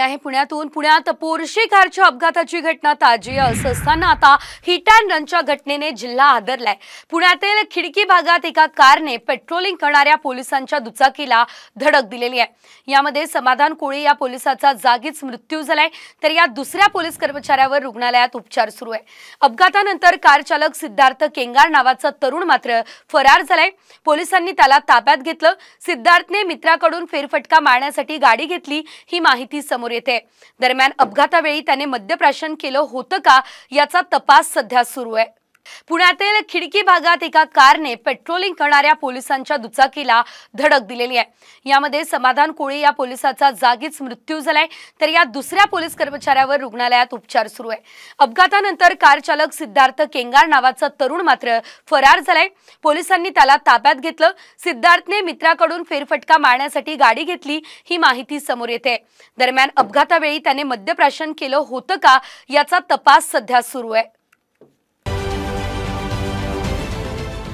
आहे पुण्यातून पुण्यात पोरशी कारच्या अपघाताची घटना ताजी असताना आता हिट अँड रनच्या घटनेने जिल्हा आदरलाय पुण्यातील खिडकी भागात एका कारने पेट्रोलिंग करणाऱ्या पोलिसांच्या दुचाकीला धडक दिलेली आहे यामध्ये समाधान कोळी या पोलिसाचा जागीच मृत्यू झालाय तर या दुसऱ्या पोलीस कर्मचाऱ्यावर रुग्णालयात उपचार सुरू आहे अपघातानंतर कार चालक सिद्धार्थ केंगार नावाचा तरुण मात्र फरार झालाय पोलिसांनी त्याला ताब्यात घेतलं सिद्धार्थने मित्राकडून फेरफटका मारण्यासाठी गाडी घेतली ही माहिती समोर येते दरम्यान अपघातावेळी त्याने मद्यप्राशन केलं होतं का याचा तपास सध्या सुरू आहे पुण्यातील खिडकी भागात एका कारने पेट्रोलिंग करणाऱ्या पोलिसांच्या दुचाकीला धडक दिलेली आहे यामध्ये समाधान कोळी या पोलिसाचा जागीच मृत्यू झालाय तर या दुसऱ्या पोलीस कर्मचाऱ्यावर रुग्णालयात उपचार सुरू आहे अपघातानंतर कार चालक सिद्धार्थ केंगार नावाचा तरुण मात्र फरार झालाय पोलिसांनी त्याला ताब्यात घेतलं सिद्धार्थने मित्राकडून फेरफटका मारण्यासाठी गाडी घेतली ही माहिती समोर येते दरम्यान अपघातावेळी त्याने मद्यप्राशन केलं होतं का याचा तपास सध्या सुरू आहे